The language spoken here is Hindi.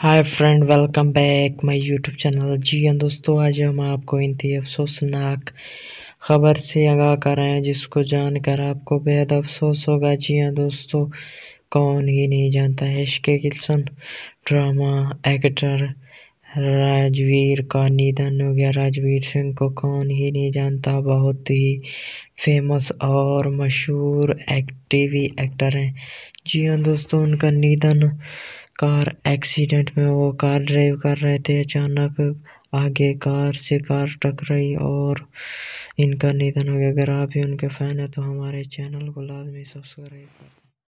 hi friend welcome back my YouTube channel जी हाँ दोस्तों आज हम आपको थी अफसोसनाक ख़बर से आगाह कर रहे हैं जिसको जानकर आपको बेहद अफसोस होगा जी हाँ दोस्तों कौन ही नहीं जानता है इश्के किल्सन ड्रामा एक्टर राजवीर का निधन हो गया राजवीर सिंह को कौन ही नहीं जानता बहुत ही फेमस और मशहूर एक्टिवी एक्टर हैं जी हाँ दोस्तों उनका निधन कार एक्सीडेंट में वो कार ड्राइव कर रहे थे अचानक आगे कार से कार टकराई और इनका निधन हो गया अगर आप भी उनके फ़ैन हैं तो हमारे चैनल को लाजमी सब्सक्राइब करें